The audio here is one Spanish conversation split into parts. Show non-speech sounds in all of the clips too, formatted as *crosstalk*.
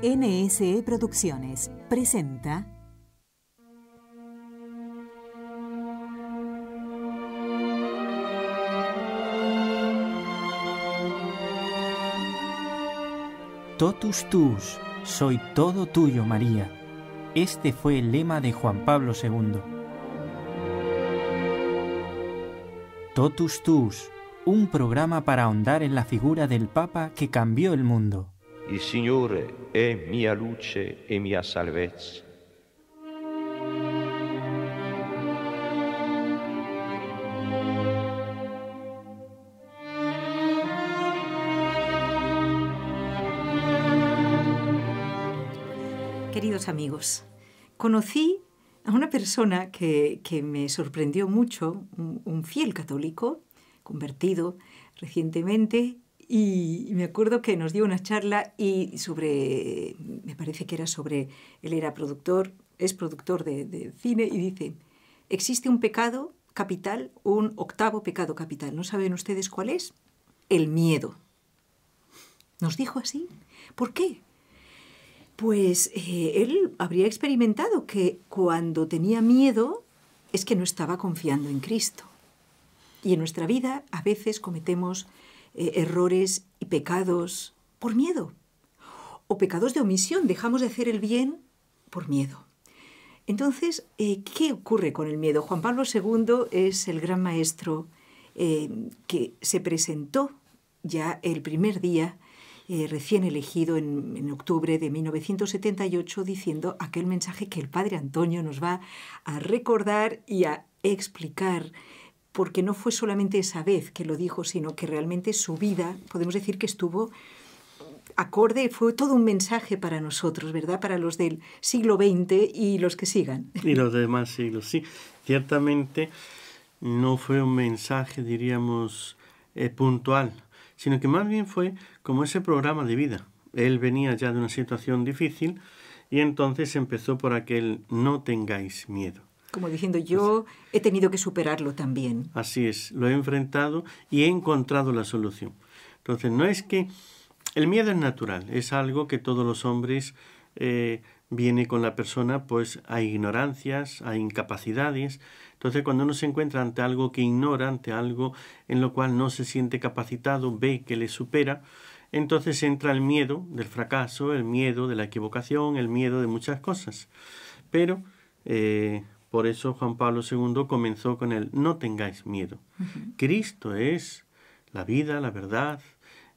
NSE Producciones presenta Totus tus, soy todo tuyo, María. Este fue el lema de Juan Pablo II. Totus tus, un programa para ahondar en la figura del Papa que cambió el mundo. El Signore è mia luce e mia salvezza. Queridos amigos, conocí a una persona que, me sorprendió mucho, un fiel católico, convertido recientemente, y me acuerdo que nos dio una charla y sobre, me parece que era sobre, él era productor, es productor de, cine y dice, existe un pecado capital, un octavo pecado capital. ¿No saben ustedes cuál es? El miedo. Nos dijo así. ¿Por qué? Pues eh, él habría experimentado que cuando tenía miedo es que no estaba confiando en Cristo. Y en nuestra vida a veces cometemos eh, errores y pecados por miedo. O pecados de omisión, dejamos de hacer el bien por miedo. Entonces, eh, ¿qué ocurre con el miedo? Juan Pablo II es el gran maestro eh, que se presentó ya el primer día, recién elegido en, en, octubre de 1978, diciendo aquel mensaje que el padre Antonio nos va a recordar y a explicar porque no fue solamente esa vez que lo dijo, sino que realmente su vida, podemos decir que estuvo acorde, fue todo un mensaje para nosotros, ¿verdad? Para los del siglo XX y los que sigan. Y los demás siglos, sí. Ciertamente no fue un mensaje, diríamos, eh, puntual, sino que más bien fue como ese programa de vida. Él venía ya de una situación difícil y entonces empezó por aquel no tengáis miedo. Como diciendo, yo he tenido que superarlo también. Así es, lo he enfrentado y he encontrado la solución. Entonces, no es que el miedo es natural, es algo que todos los hombres eh, viene con la persona, pues a ignorancias, a incapacidades. Entonces, cuando uno se encuentra ante algo que ignora, ante algo en lo cual no se siente capacitado, ve que le supera, entonces entra el miedo del fracaso, el miedo de la equivocación, el miedo de muchas cosas. Pero eh, por eso Juan Pablo II comenzó con el no tengáis miedo. Cristo es la vida, la verdad,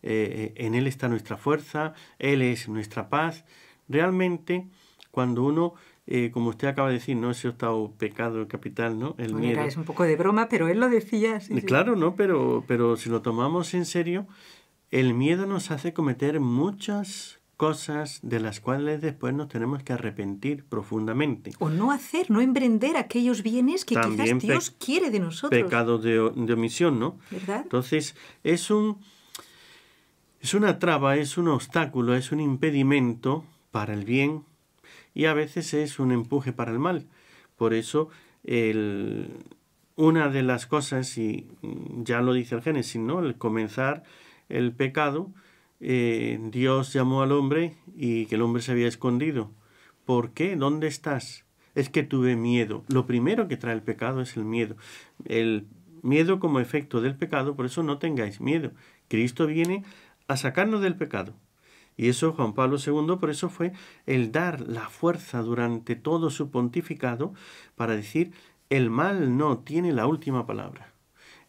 eh, eh, en Él está nuestra fuerza, Él es nuestra paz. Realmente, cuando uno, eh, como usted acaba de decir, ¿no? Ese estado pecado capital, ¿no? El miedo. Es un poco de broma, pero él lo decía Claro, ¿no? Pero, pero si lo tomamos en serio, el miedo nos hace cometer muchas cosas de las cuales después nos tenemos que arrepentir profundamente. O no hacer, no emprender aquellos bienes que quizás Dios quiere de nosotros. Pecado de, omisión, ¿no? Entonces, es un... Es una traba, es un obstáculo, es un impedimento para el bien y a veces es un empuje para el mal. Por eso, una de las cosas, y ya lo dice el Génesis, ¿no? El comenzar el pecado eh, Dios llamó al hombre y que el hombre se había escondido. ¿Por qué? ¿Dónde estás? Es que tuve miedo. Lo primero que trae el pecado es el miedo. El miedo como efecto del pecado, por eso no tengáis miedo. Cristo viene a sacarnos del pecado. Y eso Juan Pablo II, por eso fue el dar la fuerza durante todo su pontificado para decir, el mal no tiene la última palabra.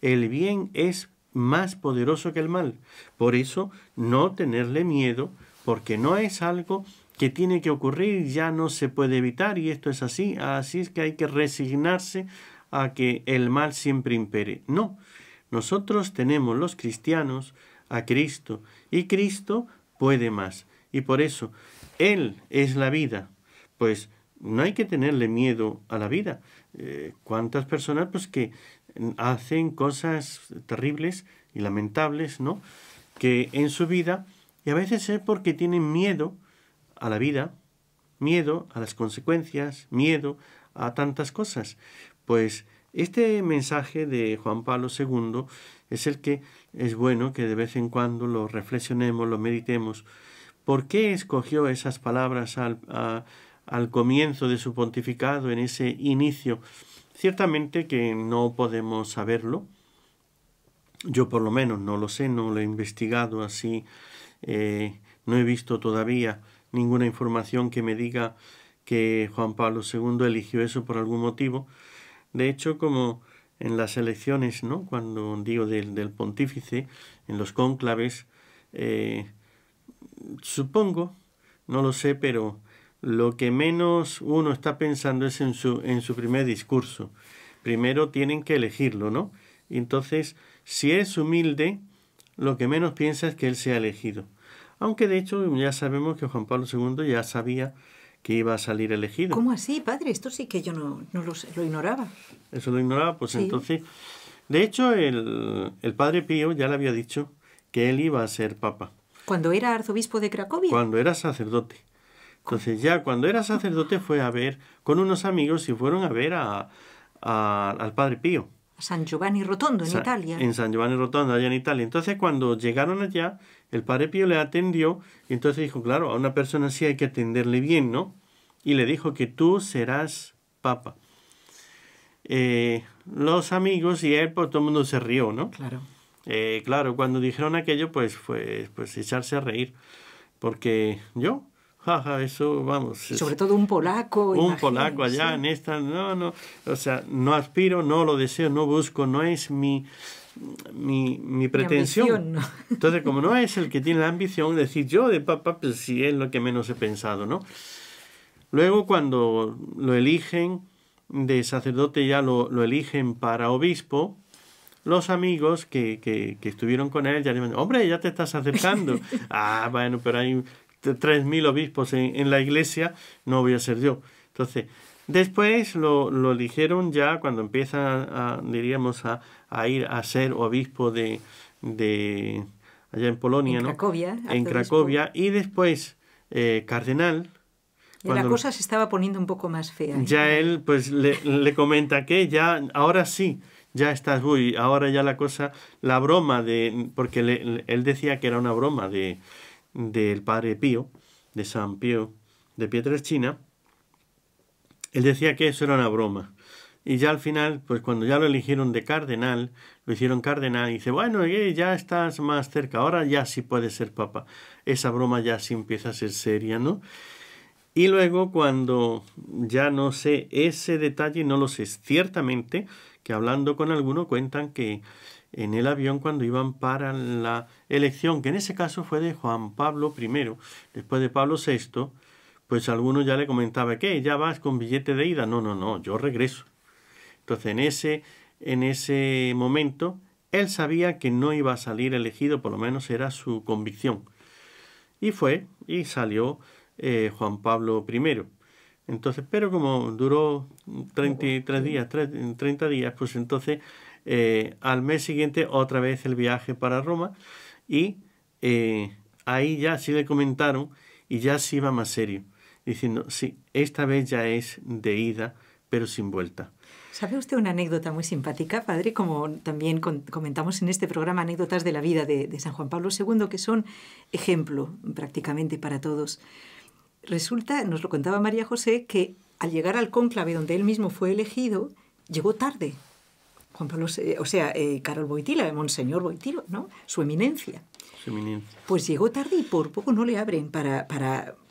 El bien es más poderoso que el mal. Por eso, no tenerle miedo, porque no es algo que tiene que ocurrir, ya no se puede evitar y esto es así, así es que hay que resignarse a que el mal siempre impere. No, nosotros tenemos los cristianos a Cristo y Cristo puede más. Y por eso, Él es la vida. Pues no hay que tenerle miedo a la vida. Eh, ¿Cuántas personas pues que hacen cosas terribles y lamentables, ¿no? Que en su vida, y a veces es porque tienen miedo a la vida, miedo a las consecuencias, miedo a tantas cosas. Pues este mensaje de Juan Pablo II es el que es bueno que de vez en cuando lo reflexionemos, lo meditemos. ¿Por qué escogió esas palabras al, al comienzo de su pontificado, en ese inicio? Ciertamente que no podemos saberlo. Yo por lo menos no lo sé, no lo he investigado así, eh, no he visto todavía ninguna información que me diga que Juan Pablo II eligió eso por algún motivo. De hecho, como en las elecciones, ¿no? cuando digo del, del pontífice, en los cónclaves, eh, supongo, no lo sé, pero lo que menos uno está pensando es en su, en su primer discurso. Primero tienen que elegirlo, ¿no? Entonces, si es humilde, lo que menos piensa es que él sea elegido. Aunque de hecho ya sabemos que Juan Pablo II ya sabía que iba a salir elegido. ¿Cómo así, padre? Esto sí que yo no, no lo, ignoraba. Eso lo ignoraba, pues entonces... De hecho, el, el, padre Pío ya le había dicho que él iba a ser papa. ¿Cuando era arzobispo de Cracovia? Cuando era sacerdote. Entonces ya cuando era sacerdote fue a ver con unos amigos y fueron a ver a, al Padre Pío. A San Giovanni Rotondo, en Italia. En San Giovanni Rotondo, allá en Italia. Entonces, cuando llegaron allá, el padre Pío le atendió y entonces dijo, claro, a una persona sí hay que atenderle bien, ¿no? Y le dijo que tú serás papa. Eh, los amigos y él, pues todo el mundo se rió, ¿no? Claro. Eh, claro, cuando dijeron aquello, pues, fue pues echarse a reír. Porque yo, jaja, eso vamos. Sobre todo un polaco. Un polaco allá en esta, no, no, o sea, no aspiro, no lo deseo, no busco, no es mi, mi, pretensión. Mi *laughs* Entonces, como no es el que tiene la ambición, decir yo de papá, pues sí es lo que menos he pensado, ¿no? Luego cuando lo eligen de sacerdote, ya lo, eligen para obispo, los amigos que, estuvieron con él ya le dicen hombre, ya te estás aceptando! *laughs* ah, bueno, pero hay 3.000 obispos en, la iglesia, no voy a ser yo. Entonces, después lo, lo ya cuando empiezan, a, diríamos, a, a, ir a ser obispo de, de allá en Polonia, en Cracovia. En Cracovia, y después eh, cardenal. Y la cosa se estaba poniendo un poco más fea. ¿eh? Ya él, pues, le, le comenta que ya, ahora sí, ya estás, uy, ahora ya la cosa, la broma de, porque le, él decía que era una broma de, del padre Pío, de San Pío de China. él decía que eso era una broma. Y ya al final, pues cuando ya lo eligieron de cardenal, lo hicieron cardenal, y dice, bueno, eh, ya estás más cerca, ahora ya sí puedes ser papa. Esa broma ya sí empieza a ser seria, ¿no? Y luego cuando ya no sé ese detalle, no lo sé, ciertamente que hablando con alguno cuentan que en el avión cuando iban para la elección, que en ese caso fue de Juan Pablo I, después de Pablo VI, pues alguno ya le comentaba, que ¿Ya vas con billete de ida? No, no, no, yo regreso. Entonces, en ese, en ese momento, él sabía que no iba a salir elegido, por lo menos era su convicción. Y fue, y salió eh, Juan Pablo I. Entonces, pero como duró 33 días, 30 días, pues entonces eh, al mes siguiente otra vez el viaje para Roma y eh, ahí ya sí le comentaron y ya sí iba más serio, diciendo, sí, esta vez ya es de ida, pero sin vuelta. ¿Sabe usted una anécdota muy simpática, padre? Como también comentamos en este programa, anécdotas de la vida de, de San Juan Pablo II, que son ejemplo prácticamente para todos. Resulta, nos lo contaba María José, que al llegar al cónclave donde él mismo fue elegido, llegó tarde o sea, eh, Carol Boitila, Monseñor Boitilo, ¿no? Su eminencia. Pues llegó tarde y por poco no le abren. Para,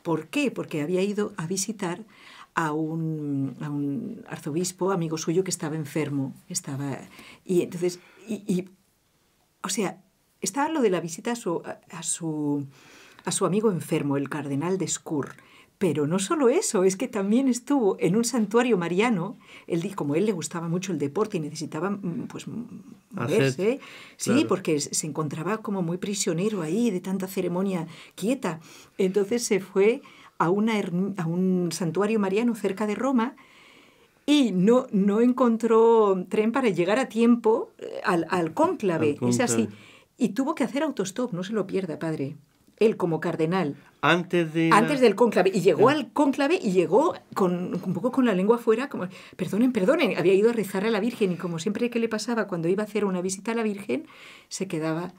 ¿Por qué? Porque había ido a visitar a un, arzobispo, amigo suyo, que estaba enfermo. Estaba, y entonces, y, o sea, estaba lo de la visita a su, amigo enfermo, el cardenal de Scour. Pero no solo eso, es que también estuvo en un santuario mariano, él, como él le gustaba mucho el deporte y necesitaba mm, pues, mm, ah, moverse, sí, porque se encontraba como muy prisionero ahí de tanta ceremonia quieta. Entonces se fue a, un santuario mariano cerca de Roma y no, no encontró tren para llegar a tiempo eh, al, cónclave, es así. Y tuvo que hacer autostop, no se lo pierda, padre él como cardenal. Antes, de antes del cónclave. Y llegó ah. al cónclave y llegó con, un poco con la lengua afuera, como, perdonen, perdonen, había ido a rezar a la Virgen y como siempre que le pasaba cuando iba a hacer una visita a la Virgen, se quedaba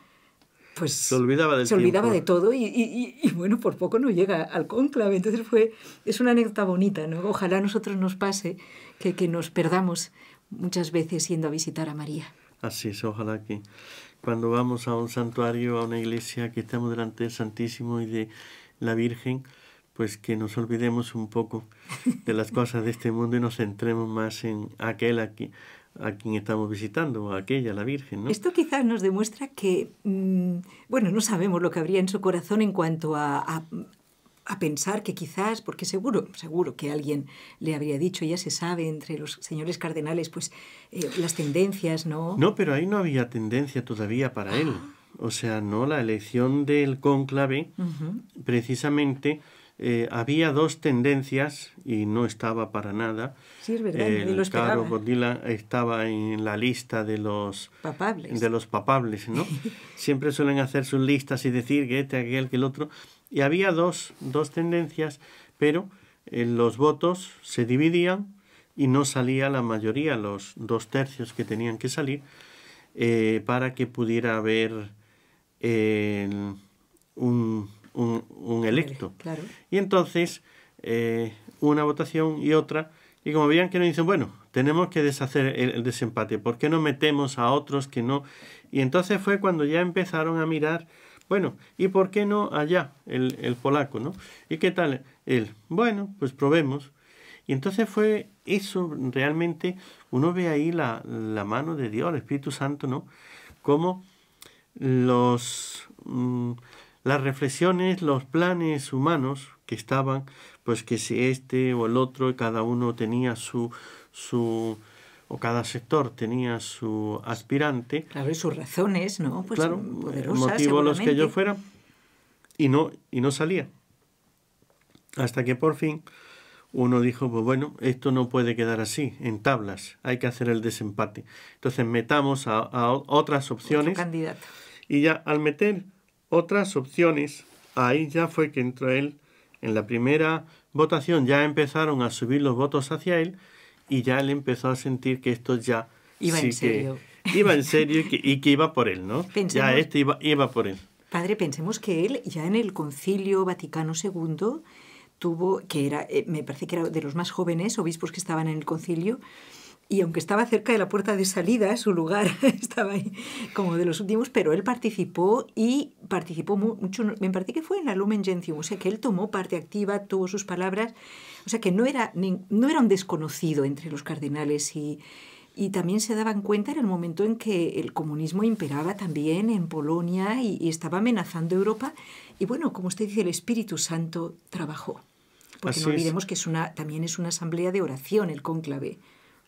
pues se olvidaba, del se olvidaba de todo y, y, bueno, por poco no llega al cónclave. Entonces fue, es una anécdota bonita, ¿no? Ojalá a nosotros nos pase que, que nos perdamos muchas veces yendo a visitar a María. Así es, ojalá que, cuando vamos a un santuario, a una iglesia, que estamos delante del Santísimo y de la Virgen, pues que nos olvidemos un poco de las *laughs* cosas de este mundo y nos centremos más en aquel a, a quien estamos visitando, o aquella, la Virgen. Esto quizás nos demuestra que, mm, bueno, no sabemos lo que habría en su corazón en cuanto a, a pensar que quizás, porque seguro, seguro que alguien le habría dicho, ya se sabe entre los señores cardenales, pues eh, las tendencias, ¿no? No, pero ahí no había tendencia todavía para él. Ah. O sea, no, la elección del cónclave, precisamente, eh, había dos tendencias y no estaba para nada. Sí, es verdad, el lo estaba en la lista de los papables, de los papables ¿no? *laughs* Siempre suelen hacer sus listas y decir que este, aquel, que el otro. Y había dos, tendencias, pero eh, los votos se dividían y no salía la mayoría, los dos tercios que tenían que salir, eh, para que pudiera haber un, electo. Y entonces, eh, una votación y otra, y como veían que nos dicen, bueno, tenemos que deshacer el, desempate, ¿por qué no metemos a otros que no? Y entonces fue cuando ya empezaron a mirar bueno, ¿y por qué no allá el, el polaco, no? ¿Y qué tal él? Bueno, pues probemos. Y entonces fue eso realmente, uno ve ahí la, la mano de Dios, el Espíritu Santo, ¿no? Como los, mm, las reflexiones, los planes humanos que estaban, pues que si este o el otro, cada uno tenía su, su, cada sector tenía su aspirante. Claro, y sus razones, ¿no? Pues claro, motivos los que yo fuera. Y no, y no salía. Hasta que por fin uno dijo, pues bueno, esto no puede quedar así, en tablas, hay que hacer el desempate. Entonces metamos a, otras opciones. Candidato. Y ya al meter otras opciones, ahí ya fue que entró él en la primera votación, ya empezaron a subir los votos hacia él y ya él empezó a sentir que esto ya... Iba en serio. iba en serio y que, iba por él, ¿no? ya este iba, iba por él. Padre, pensemos que él ya en el concilio Vaticano II tuvo, que era, eh, me parece que era de los más jóvenes obispos que estaban en el concilio, y aunque estaba cerca de la puerta de salida, su lugar *laughs* estaba ahí como de los últimos, pero él participó y participó mucho, me parece que fue en la Lumen Gentium, o sea que él tomó parte activa, tuvo sus palabras, o sea que no era, no era un desconocido entre los cardenales y, también se daban cuenta en el momento en que el comunismo imperaba también en Polonia y, estaba amenazando Europa y bueno, como usted dice, el Espíritu Santo trabajó. Porque no olvidemos que es una, también es una asamblea de oración el cónclave.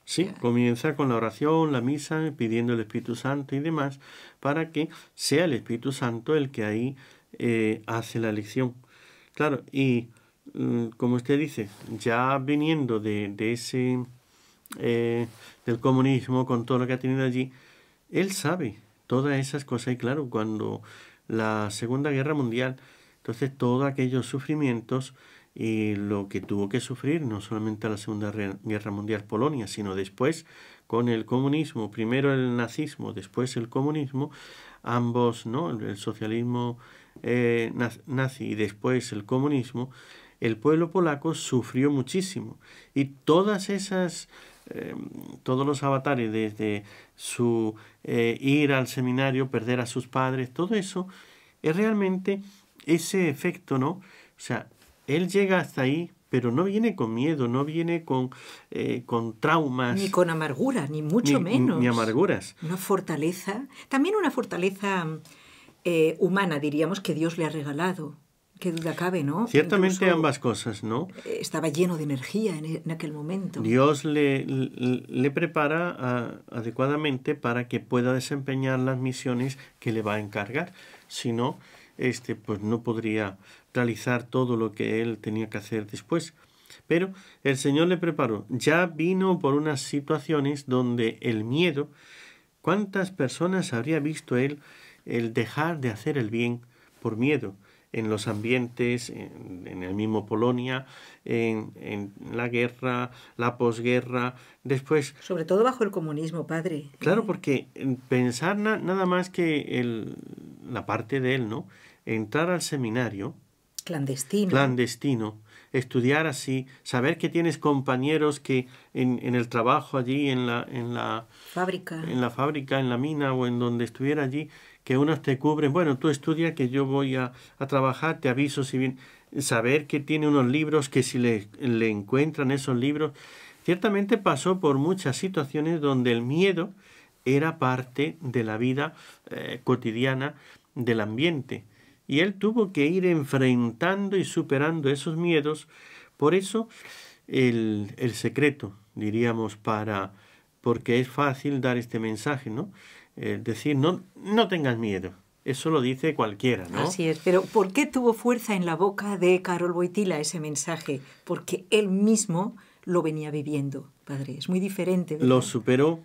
Sí, comienza con la oración, la misa, pidiendo el Espíritu Santo y demás, para que sea el Espíritu Santo el que ahí eh, hace la lección. Claro, y mm, como usted dice, ya viniendo de, ese, eh, del comunismo, con todo lo que ha tenido allí, él sabe todas esas cosas. Y claro, cuando la Segunda Guerra Mundial, entonces todos aquellos sufrimientos, y lo que tuvo que sufrir no solamente la Segunda Guerra Mundial Polonia, sino después con el comunismo, primero el nazismo, después el comunismo, ambos, ¿no? el, socialismo eh, nazi y después el comunismo, el pueblo polaco sufrió muchísimo y todas esas em, todos los avatares desde su eh, ir al seminario perder a sus padres todo eso es realmente ese efecto no o sea él llega hasta ahí, pero no viene con miedo, no viene con, eh, con traumas. Ni con amargura, ni mucho menos. Ni amarguras. Una fortaleza, también una fortaleza eh, humana, diríamos, que Dios le ha regalado. Qué duda cabe, ¿no? Ciertamente ambas cosas, ¿no? Eh, estaba lleno de energía en, aquel momento. Dios le, le, prepara adecuadamente para que pueda desempeñar las misiones que le va a encargar. Si no, este, pues no podría, realizar todo lo que él tenía que hacer después. Pero el Señor le preparó. Ya vino por unas situaciones donde el miedo, ¿cuántas personas habría visto él el dejar de hacer el bien por miedo? en los ambientes, en, el mismo Polonia, en, la guerra, la posguerra, después... Sobre todo bajo el comunismo, padre. Claro, porque pensar nada más que la parte de él, ¿no? Entrar al seminario, Clandestino. Clandestino. Estudiar así, saber que tienes compañeros que en, el trabajo allí, en la, en la fábrica, en la fábrica, en la mina o en donde estuviera allí, que unos te cubren, bueno, tú estudia que yo voy a, trabajar, te aviso si bien, saber que tiene unos libros, que si le, encuentran esos libros, ciertamente pasó por muchas situaciones donde el miedo era parte de la vida eh, cotidiana del ambiente. Y él tuvo que ir enfrentando y superando esos miedos. Por eso el, secreto, diríamos, para, porque es fácil dar este mensaje, ¿no? decir, no, no tengas miedo. Eso lo dice cualquiera, ¿no? Así es, pero ¿por qué tuvo fuerza en la boca de Carol Boitila ese mensaje? Porque él mismo lo venía viviendo, padre. Es muy diferente. Lo superó.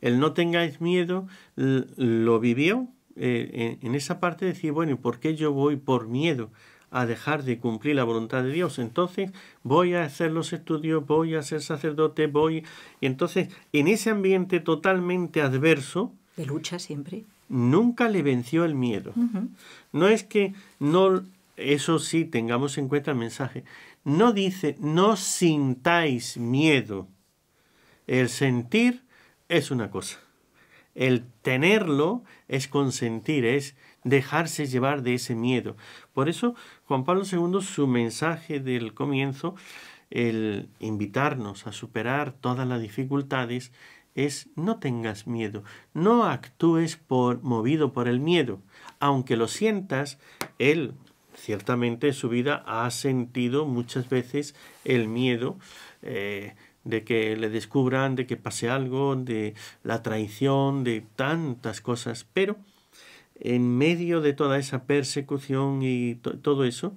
El no tengáis miedo lo vivió eh, en, esa parte decir, bueno, ¿y por qué yo voy por miedo? a dejar de cumplir la voluntad de Dios. Entonces voy a hacer los estudios, voy a ser sacerdote, voy... Y entonces en ese ambiente totalmente adverso... De lucha siempre. Nunca le venció el miedo. No es que no... Eso sí, tengamos en cuenta el mensaje. No dice, no sintáis miedo. El sentir es una cosa. El tenerlo es consentir, es dejarse llevar de ese miedo. Por eso Juan Pablo II, su mensaje del comienzo, el invitarnos a superar todas las dificultades, es no tengas miedo, no actúes por movido por el miedo, aunque lo sientas, él ciertamente en su vida ha sentido muchas veces el miedo eh, de que le descubran, de que pase algo, de la traición, de tantas cosas. Pero en medio de toda esa persecución y todo eso,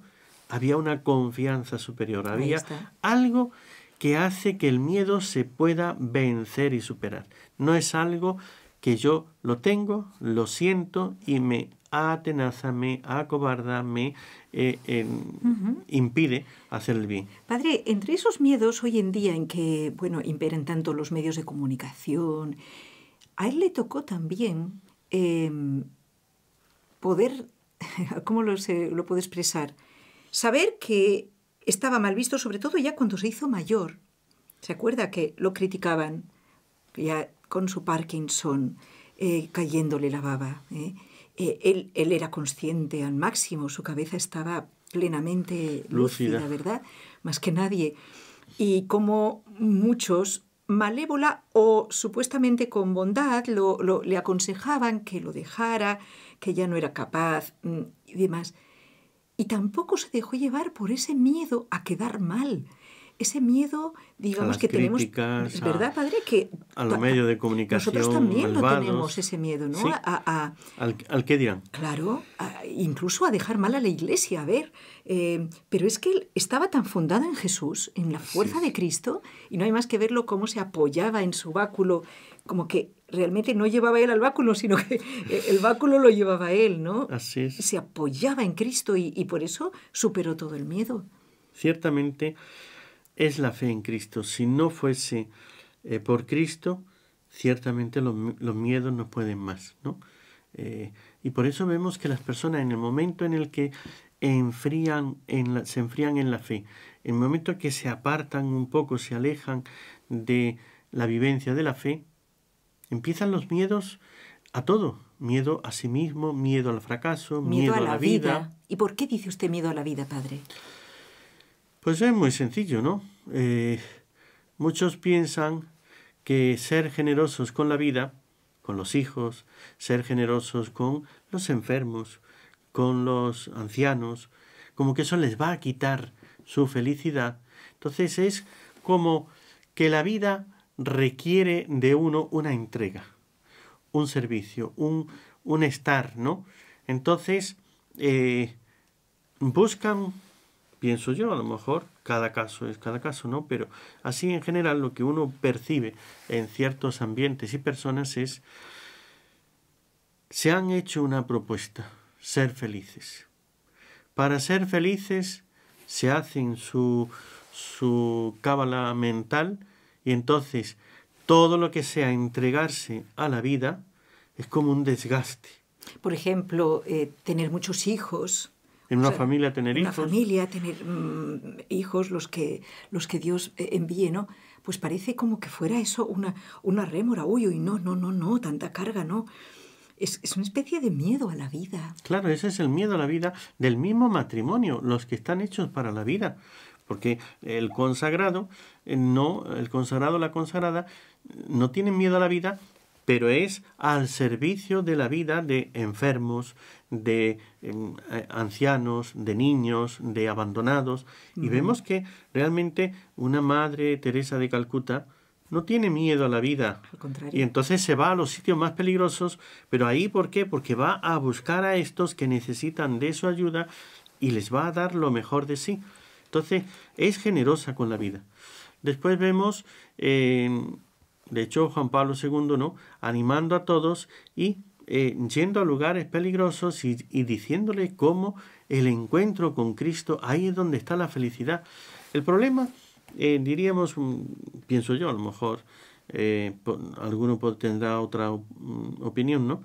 había una confianza superior, había algo que hace que el miedo se pueda vencer y superar. No es algo que yo lo tengo, lo siento y me atenaza, me acobarda, me eh, impide hacer el bien. Padre, entre esos miedos hoy en día en que, bueno, imperan tanto los medios de comunicación, a él le tocó también em, poder, *laughs* ¿cómo lo, puedo expresar? Saber que estaba mal visto, sobre todo ya cuando se hizo mayor. ¿Se acuerda que lo criticaban? Ya con su Parkinson eh, cayéndole la baba. Eh. Eh, él, era consciente al máximo, su cabeza estaba plenamente lúcida, la ¿verdad? Más que nadie. Y como muchos, malévola o supuestamente con bondad, le aconsejaban que lo dejara, que ya no era capaz mm, y demás. Y tampoco se dejó llevar por ese miedo a quedar mal ese miedo, digamos, que tenemos, es ¿verdad, padre? Que a los medios de comunicación. Nosotros también lo tenemos ese miedo, ¿no? a, al, qué dirán. Claro, incluso a dejar mal a la iglesia, a ver. Eh, pero es que él estaba tan fundado en Jesús, en la fuerza de Cristo, y no hay más que verlo cómo se apoyaba en su báculo, como que realmente no llevaba él al báculo, sino que e, el báculo lo llevaba él, ¿no? Así es. Se apoyaba en Cristo y, y por eso superó todo el miedo. Ciertamente es la fe en Cristo. Si no fuese eh, por Cristo, ciertamente los, miedos no pueden más, ¿no? Eh, y por eso vemos que las personas en el momento en el que enfrían en se enfrían en la fe, en el momento en que se apartan un poco, se alejan de la vivencia de la fe, empiezan los miedos a todo, miedo a sí mismo, miedo al fracaso, miedo, a, la, vida. ¿Y por qué dice usted miedo a la vida, padre? Pues es muy sencillo, ¿no? Eh, muchos piensan que ser generosos con la vida, con los hijos, ser generosos con los enfermos, con los ancianos, como que eso les va a quitar su felicidad. Entonces es como que la vida requiere de uno una entrega, un servicio, un, un estar, ¿no? Entonces eh, buscan pienso yo, a lo mejor cada caso es cada caso, ¿no? Pero así en general lo que uno percibe en ciertos ambientes y personas es, se han hecho una propuesta, ser felices. Para ser felices se hacen su, su cábala mental y entonces todo lo que sea entregarse a la vida es como un desgaste. Por ejemplo, eh, tener muchos hijos, en una familia tener hijos. Una familia, tener mm, hijos, los que, los que Dios eh, envíe, ¿no? Pues parece como que fuera eso una, una rémora. Uy, uy, no, no, no, no, tanta carga, no. Es, es, una especie de miedo a la vida. Claro, ese es el miedo a la vida del mismo matrimonio, los que están hechos para la vida. Porque el consagrado, eh, no, el consagrado, la consagrada, no tienen miedo a la vida, pero es al servicio de la vida de enfermos, de em, eh, ancianos, de niños, de abandonados, y vemos que realmente una madre Teresa de Calcuta no tiene miedo a la vida. Y entonces se va a los sitios más peligrosos, pero ahí ¿por qué? Porque va a buscar a estos que necesitan de su ayuda y les va a dar lo mejor de sí. Entonces es generosa con la vida. Después vemos, eh, de hecho, Juan Pablo II, ¿no? Animando a todos y eh, yendo a lugares peligrosos y, diciéndoles diciéndole cómo el encuentro con Cristo, ahí es donde está la felicidad. El problema, eh, diríamos, mm, pienso yo a lo mejor, eh, alguno tendrá otra mm, opinión, ¿no?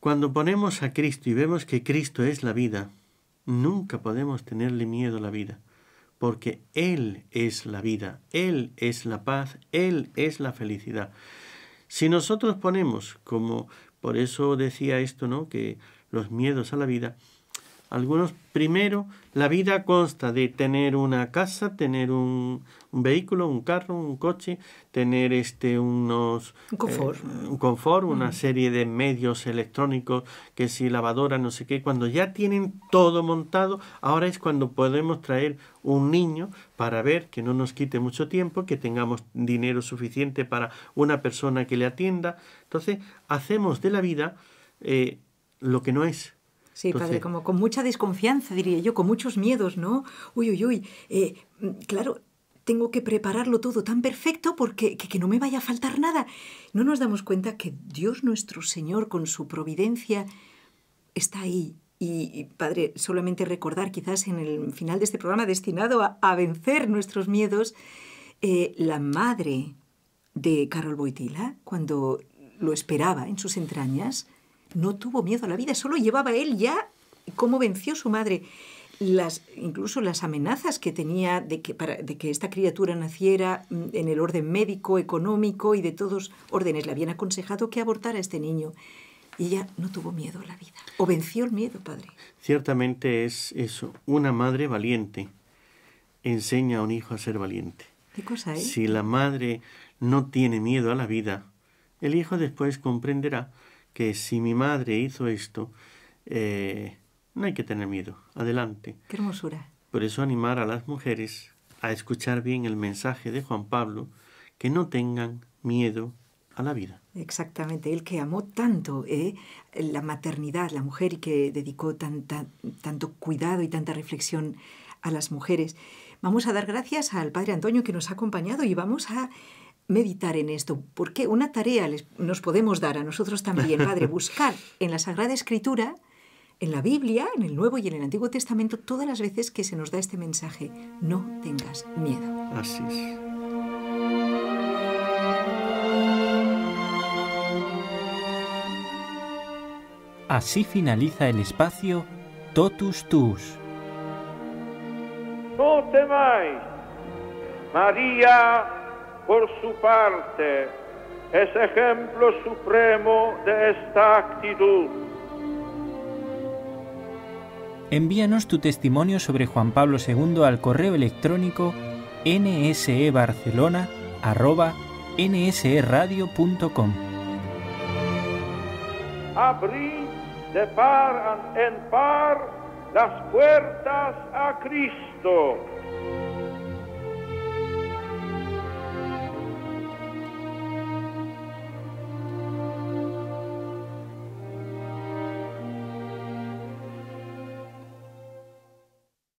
Cuando ponemos a Cristo y vemos que Cristo es la vida, nunca podemos tenerle miedo a la vida, porque Él es la vida, Él es la paz, Él es la felicidad. Si nosotros ponemos, como por eso decía esto, ¿no? que los miedos a la vida algunos. Primero, la vida consta de tener una casa, tener un, vehículo, un carro, un coche, tener este unos un confort, eh, un confort una serie de medios electrónicos, que si lavadora, no sé qué. Cuando ya tienen todo montado, ahora es cuando podemos traer un niño para ver que no nos quite mucho tiempo, que tengamos dinero suficiente para una persona que le atienda. Entonces, hacemos de la vida eh, lo que no es. Sí, padre, como con mucha desconfianza, diría yo, con muchos miedos, ¿no? Uy, uy, uy. Eh, mm, claro, tengo que prepararlo todo tan perfecto porque que, no me vaya a faltar nada. No nos damos cuenta que Dios nuestro Señor, con su providencia, está ahí. Y, Padre, solamente recordar quizás en el final de este programa destinado a, vencer nuestros miedos, eh, la madre de Carol Boitila, cuando lo esperaba en sus entrañas, no tuvo miedo a la vida, solo llevaba él ya cómo venció su madre. Las, incluso las amenazas que tenía de que, para, de que esta criatura naciera mm, en el orden médico, económico y de todos órdenes. Le habían aconsejado que abortara a este niño. Y ella no tuvo miedo a la vida. O venció el miedo, padre. Ciertamente es eso. Una madre valiente enseña a un hijo a ser valiente. ¿Qué cosa es? Eh? Si la madre no tiene miedo a la vida, el hijo después comprenderá que si mi madre hizo esto, eh, no hay que tener miedo. Adelante. Qué hermosura. Por eso animar a las mujeres a escuchar bien el mensaje de Juan Pablo, que no tengan miedo a la vida. Exactamente, él que amó tanto ¿eh? la maternidad, la mujer y que dedicó tanta, tanto cuidado y tanta reflexión a las mujeres. Vamos a dar gracias al Padre Antonio que nos ha acompañado y vamos a meditar en esto, porque una tarea nos podemos dar a nosotros también, Padre, *laughs* buscar en la Sagrada Escritura, en la Biblia, en el Nuevo y en el Antiguo Testamento, todas las veces que se nos da este mensaje, no tengas miedo. Así Así finaliza el espacio Totus Tus. No temáis, María por su parte, es ejemplo supremo de esta actitud. Envíanos tu testimonio sobre Juan Pablo II al correo electrónico nsebarcelona.nsradio.com. Abrí de par en par las puertas a Cristo